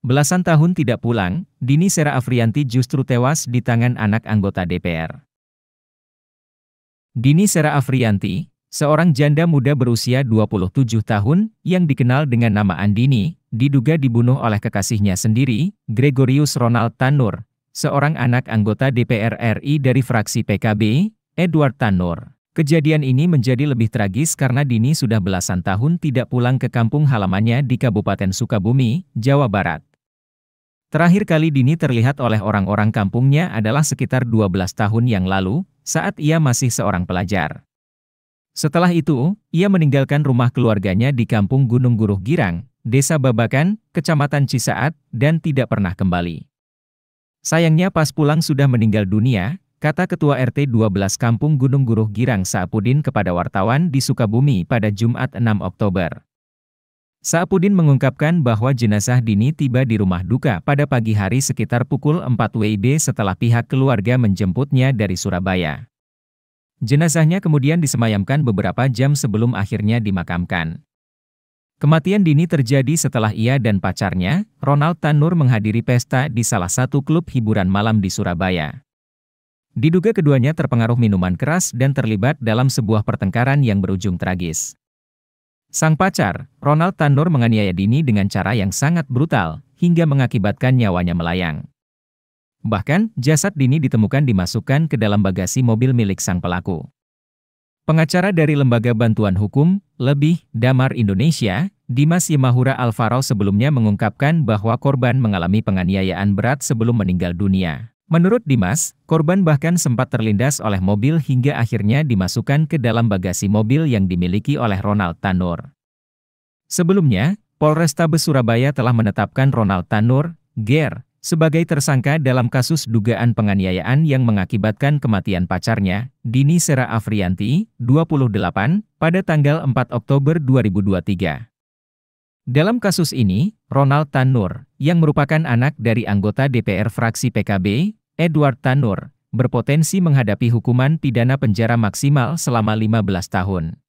Belasan tahun tidak pulang, Dini Sera Afrianti justru tewas di tangan anak anggota DPR. Dini Sera Afrianti, seorang janda muda berusia 27 tahun yang dikenal dengan nama Andini, diduga dibunuh oleh kekasihnya sendiri, Gregorius Ronald Tanur, seorang anak anggota DPR RI dari fraksi PKB, Edward Tanur. Kejadian ini menjadi lebih tragis karena Dini sudah belasan tahun tidak pulang ke kampung halamannya di Kabupaten Sukabumi, Jawa Barat. Terakhir kali Dini terlihat oleh orang-orang kampungnya adalah sekitar 12 tahun yang lalu, saat ia masih seorang pelajar. Setelah itu, ia meninggalkan rumah keluarganya di kampung Gunung Guruh Girang, Desa Babakan, Kecamatan Cisaat, dan tidak pernah kembali. Sayangnya pas pulang sudah meninggal dunia, kata Ketua RT 12 Kampung Gunung Guruh Girang Saapudin kepada wartawan di Sukabumi pada Jumat 6 Oktober. Saapudin mengungkapkan bahwa jenazah Dini tiba di rumah duka pada pagi hari sekitar pukul 4 WIB setelah pihak keluarga menjemputnya dari Surabaya. Jenazahnya kemudian disemayamkan beberapa jam sebelum akhirnya dimakamkan. Kematian Dini terjadi setelah ia dan pacarnya, Ronald Tanur menghadiri pesta di salah satu klub hiburan malam di Surabaya. Diduga keduanya terpengaruh minuman keras dan terlibat dalam sebuah pertengkaran yang berujung tragis. Sang pacar, Ronald Tanur menganiaya Dini dengan cara yang sangat brutal, hingga mengakibatkan nyawanya melayang. Bahkan, jasad Dini ditemukan dimasukkan ke dalam bagasi mobil milik sang pelaku. Pengacara dari Lembaga Bantuan Hukum, Lebih, Damar Indonesia, Dimas Yemahura Alvaro sebelumnya mengungkapkan bahwa korban mengalami penganiayaan berat sebelum meninggal dunia. Menurut Dimas, korban bahkan sempat terlindas oleh mobil hingga akhirnya dimasukkan ke dalam bagasi mobil yang dimiliki oleh Ronald Tanur. Sebelumnya, Polrestabes Surabaya telah menetapkan Ronald Tanur, GER, sebagai tersangka dalam kasus dugaan penganiayaan yang mengakibatkan kematian pacarnya, Dini Sera Afrianti, 28, pada tanggal 4 Oktober 2023. Dalam kasus ini, Ronald Tanur, yang merupakan anak dari anggota DPR fraksi PKB, Edward Tanur, berpotensi menghadapi hukuman pidana penjara maksimal selama 15 tahun.